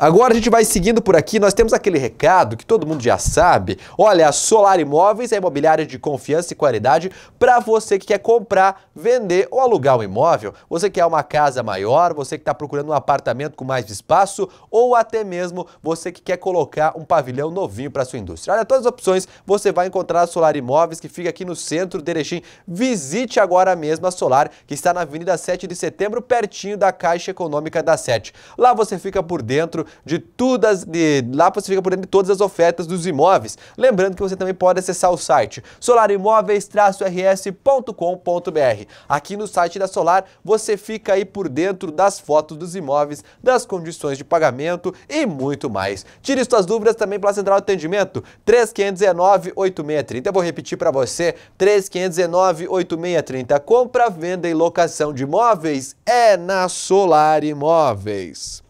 Agora a gente vai seguindo por aqui, nós temos aquele recado que todo mundo já sabe. Olha, a Solar Imóveis é imobiliária de confiança e qualidade para você que quer comprar, vender ou alugar um imóvel. Você quer uma casa maior, você que está procurando um apartamento com mais espaço ou até mesmo você que quer colocar um pavilhão novinho para sua indústria. Olha, todas as opções você vai encontrar a Solar Imóveis que fica aqui no centro de Erechim. Visite agora mesmo a Solar que está na Avenida 7 de Setembro, pertinho da Caixa Econômica da Sete. Lá você fica por dentro de todas, de, lá você fica por dentro de todas as ofertas dos imóveis. Lembrando que você também pode acessar o site solarimóveis-rs.com.br. Aqui no site da Solar você fica aí por dentro das fotos dos imóveis, das condições de pagamento e muito mais. Tire suas dúvidas também pela central de atendimento 3519-8630. Eu vou repetir para você: 3519-8630. Compra, venda e locação de imóveis é na Solar Imóveis.